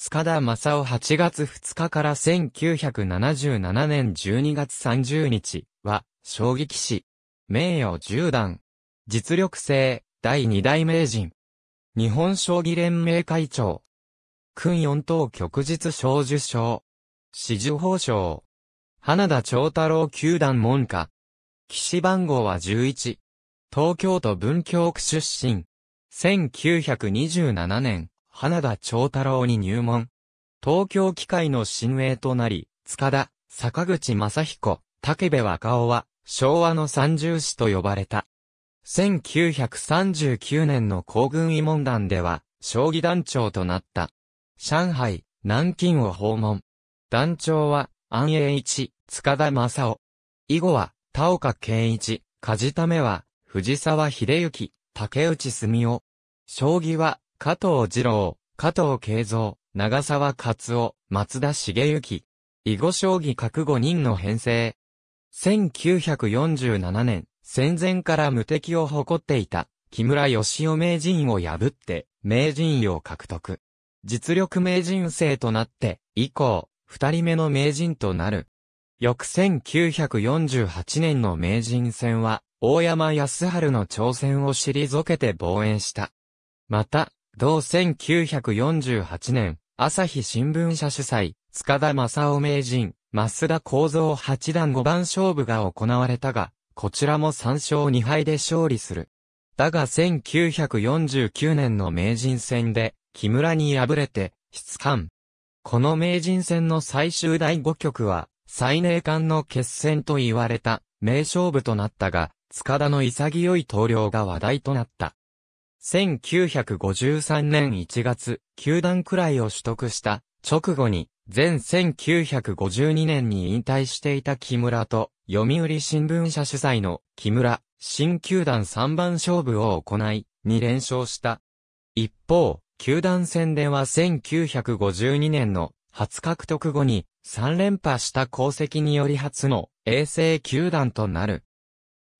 塚田正夫8月2日から1977年12月30日は、将棋騎士。名誉10段。実力性、第2代名人。日本将棋連盟会長。訓4等旭日小受賞。紫綬褒章。花田長太郎九段門下。騎士番号は11。東京都文京区出身。1927年、花田長太郎に入門。東京機械の新鋭となり、塚田、坂口正彦、竹部若尾は、昭和の三重師と呼ばれた。1939年の皇軍慰問団では、将棋団長となった。上海、南京を訪問。団長は、安永一、塚田正夫。以後は、田岡健一、梶めは、藤沢秀行、竹内澄夫。将棋は、加藤二郎、加藤慶三、長沢勝夫、松田茂之。囲碁将棋各5人の編成。1947年、戦前から無敵を誇っていた、木村義雄名人を破って、名人位を獲得。実力名人生となって、以降、二人目の名人となる。翌1948年の名人戦は、大山康春の挑戦を退けて防衛した。また、同1948年、朝日新聞社主催、塚田正夫名人、増田幸三八段五番勝負が行われたが、こちらも3勝2敗で勝利する。だが1949年の名人戦で、木村に敗れて、失冠。この名人戦の最終第5局は、最年間の決戦と言われた、名勝負となったが、塚田の潔い投了が話題となった。1953年1月、球団位を取得した直後に、前1952年に引退していた木村と、読売新聞社主催の木村、新球団3番勝負を行い、2連勝した。一方、球団戦では1952年の初獲得後に3連覇した功績により初の衛星球団となる。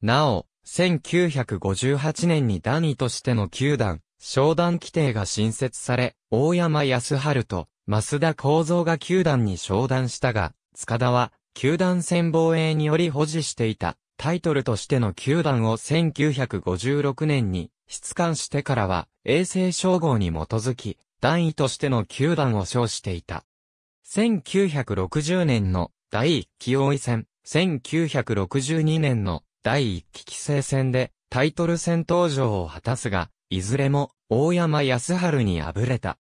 なお、1958年に団位としての球団、商談規定が新設され、大山康春と増田幸三が球団に商談したが、塚田は、球団戦防衛により保持していた、タイトルとしての球団を1956年に、出館してからは、衛星称号に基づき、団位としての球団を称していた。1960年の第一期王位戦、1962年の第一期棋聖戦でタイトル戦登場を果たすが、いずれも大山康春に敗れた。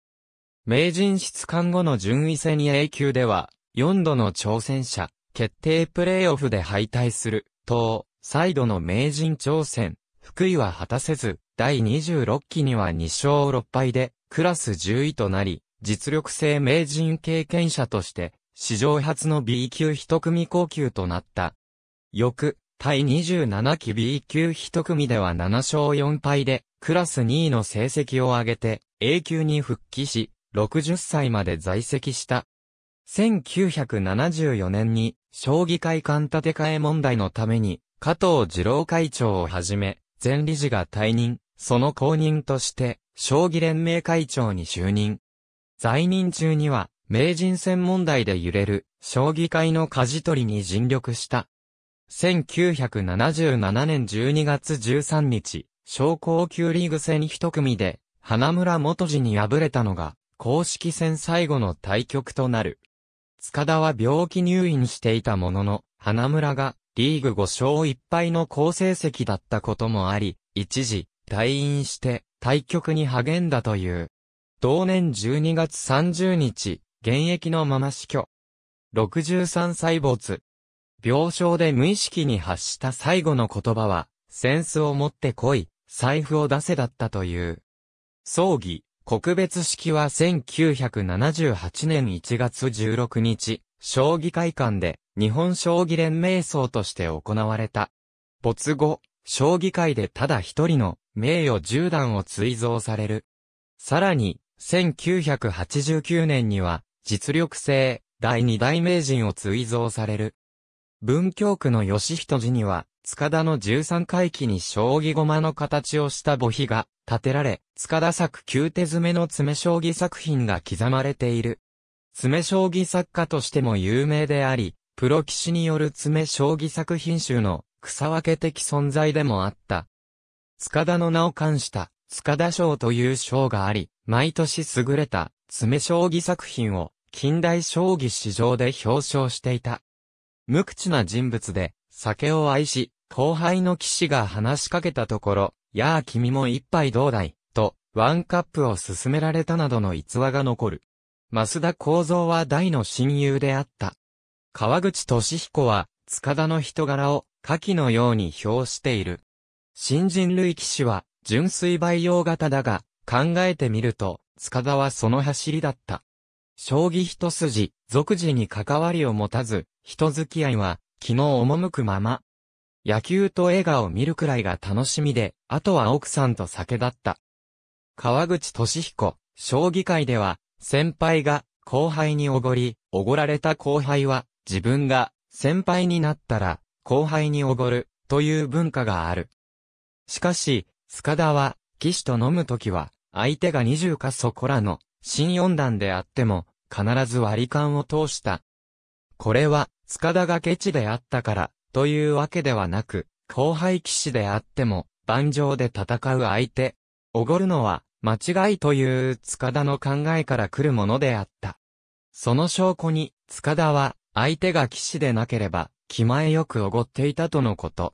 名人出間後の順位戦 A 級では、4度の挑戦者、決定プレイオフで敗退する、と、再度の名人挑戦、福井は果たせず、第26期には2勝6敗で、クラス10位となり、実力性名人経験者として、史上初の B 級一組高級となった。翌、対27期 B 級1組では7勝4敗で、クラス2位の成績を上げて、A 級に復帰し、60歳まで在籍した。1974年に、将棋会館建て替え問題のために、加藤二郎会長をはじめ、前理事が退任、その後任として、将棋連盟会長に就任。在任中には、名人戦問題で揺れる、将棋界の舵取りに尽力した。1977年12月13日、小高級リーグ戦一組で、花村元次に敗れたのが、公式戦最後の対局となる。塚田は病気入院していたものの、花村がリーグ5勝1敗の好成績だったこともあり、一時退院して対局に励んだという。同年12月30日、現役のまま死去。63歳没。病床で無意識に発した最後の言葉は、扇子を持って来い、財布を出せだったという。葬儀、告別式は1978年1月16日、将棋会館で日本将棋連盟層として行われた。没後、将棋界でただ一人の名誉十段を追贈される。さらに、1989年には、実力性、第二代名人を追贈される。文京区の吉人寺には、塚田の十三回忌に将棋駒の形をした墓碑が建てられ、塚田作旧手詰めの詰将棋作品が刻まれている。詰将棋作家としても有名であり、プロ棋士による詰将棋作品集の草分け的存在でもあった。塚田の名を冠した塚田賞という賞があり、毎年優れた詰将棋作品を近代将棋史上で表彰していた。無口な人物で、酒を愛し、後輩の騎士が話しかけたところ、やあ君も一杯どうだい、と、ワンカップを勧められたなどの逸話が残る。増田幸三は大の親友であった。川口俊彦は、塚田の人柄を、下記のように表している。新人類騎士は、純粋培養型だが、考えてみると、塚田はその走りだった。将棋一筋、俗事に関わりを持たず、人付き合いは、気の赴くまま。野球と映画を見るくらいが楽しみで、あとは奥さんと酒だった。川口俊彦、将棋界では、先輩が後輩におごり、おごられた後輩は、自分が先輩になったら、後輩におごる、という文化がある。しかし、塚田は、騎士と飲むときは、相手が二十かそこらの、新四段であっても、必ず割り勘を通した。これは、塚田がケチであったから、というわけではなく、後輩騎士であっても、盤上で戦う相手。おごるのは、間違いという塚田の考えから来るものであった。その証拠に、塚田は、相手が騎士でなければ、気前よくおごっていたとのこと。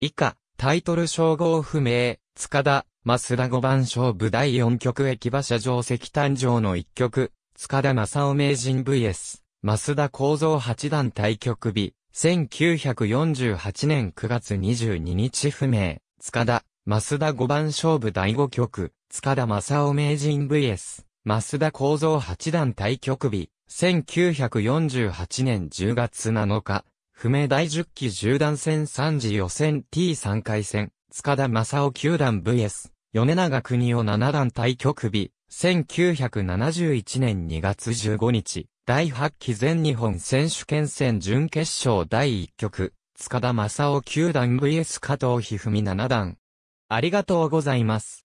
以下、タイトル称号不明、塚田、増田五番勝負第四局駅馬車上石誕生の一局、塚田正夫名人 VS、増田幸三八段対局日、1948年9月22日不明、塚田、増田五番勝負第五局、塚田正夫名人 VS、増田幸三八段対局日、1948年10月7日、不明第10期十段戦3次予選 T3 回戦、塚田正夫九段 VS、米長国を七段対局日、1971年2月15日、第8期全日本選手権戦準決勝第1局、塚田正夫9段 vs 加藤一み7段。ありがとうございます。